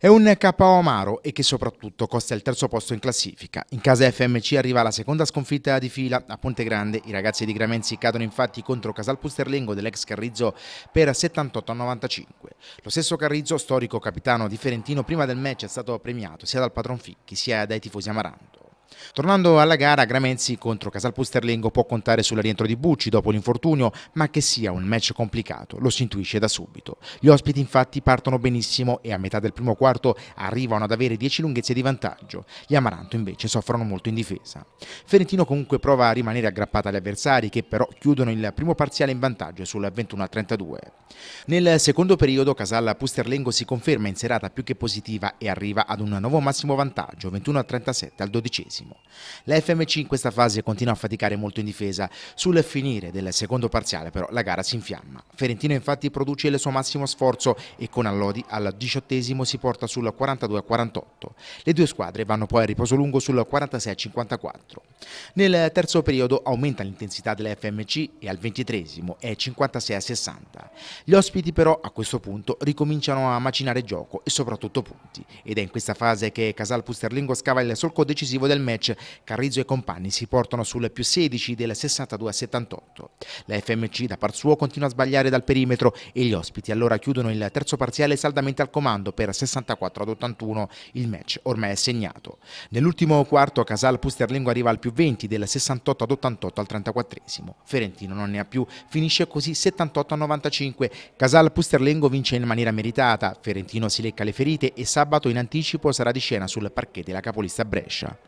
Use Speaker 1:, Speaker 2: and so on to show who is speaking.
Speaker 1: È un KO amaro e che soprattutto costa il terzo posto in classifica. In casa FMC arriva la seconda sconfitta di fila a Ponte Grande. I ragazzi di Gramenzi cadono infatti contro Casal Pusterlengo dell'ex Carrizzo per 78 95. Lo stesso Carrizzo, storico capitano di Ferentino, prima del match è stato premiato sia dal padron Ficchi sia dai tifosi Amaranto. Tornando alla gara, Gramenzi contro Casal Pusterlengo può contare sul rientro di Bucci dopo l'infortunio, ma che sia un match complicato lo si intuisce da subito. Gli ospiti infatti partono benissimo e a metà del primo quarto arrivano ad avere 10 lunghezze di vantaggio. Gli Amaranto invece soffrono molto in difesa. Ferentino comunque prova a rimanere aggrappata agli avversari che però chiudono il primo parziale in vantaggio sul 21-32. Nel secondo periodo Casal Pusterlengo si conferma in serata più che positiva e arriva ad un nuovo massimo vantaggio 21-37 al dodicesimo tredicesimo. La FM5 in questa fase continua a faticare molto in difesa. Sul finire del secondo parziale però la gara si infiamma. Ferentino infatti produce il suo massimo sforzo e con Allodi al diciottesimo si porta sul 42-48. Le due squadre vanno poi a riposo lungo sul 46-54. Nel terzo periodo aumenta l'intensità dell'FMC e al ventitresimo è 56-60. Gli ospiti però a questo punto ricominciano a macinare gioco e soprattutto punti ed è in questa fase che Casal Pusterlingo scava il solco decisivo del match, Carrizio e compagni si portano sul più 16 del 62 a 78. La FMC da par suo continua a sbagliare dal perimetro e gli ospiti allora chiudono il terzo parziale saldamente al comando per 64 ad 81. Il match ormai è segnato. Nell'ultimo quarto Casal Pusterlingo arriva al più 20 del 68 ad 88 al 34. Ferentino non ne ha più, finisce così 78 a 95. Casal Pusterlengo vince in maniera meritata, Ferentino si lecca le ferite e sabato in anticipo sarà di scena sul parquet della capolista Brescia.